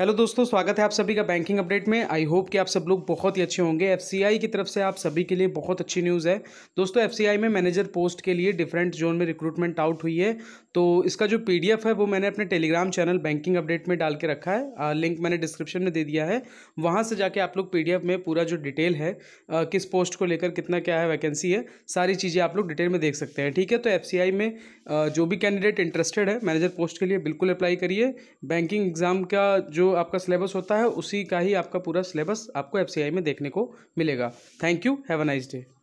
hello दोस्तों स्वागत है आप सभी का बैंकिंग अपडेट में आई होप कि आप सब लोग बहुत ही अच्छे होंगे एफसीआई की तरफ से आप सभी के लिए बहुत अच्छी न्यूज़ है दोस्तों एफसीआई में मैनेजर पोस्ट के लिए डिफरेंट जोन में रिक्रूटमेंट आउट हुई है तो इसका जो पीडीएफ है वो मैंने अपने टेलीग्राम चैनल बैंकिंग अपडेट में डाल के रखा है आ, लिंक मैंने डिस्क्रिप्शन में दे दिया है वहाँ से जाके आप लोग पी में पूरा जो डिटेल है आ, किस पोस्ट को लेकर कितना क्या है वैकेंसी है सारी चीज़ें आप लोग डिटेल में देख सकते हैं ठीक है तो एफ में जो भी कैंडिडेट इंटरेस्टेड है मैनेजर पोस्ट के लिए बिल्कुल अप्लाई करिए बैंकिंग एग्ज़ाम का जो आपका सिलेबस होता है उसी का ही आपका पूरा सिलेबस आपको एफ में देखने को मिलेगा thank you have a nice day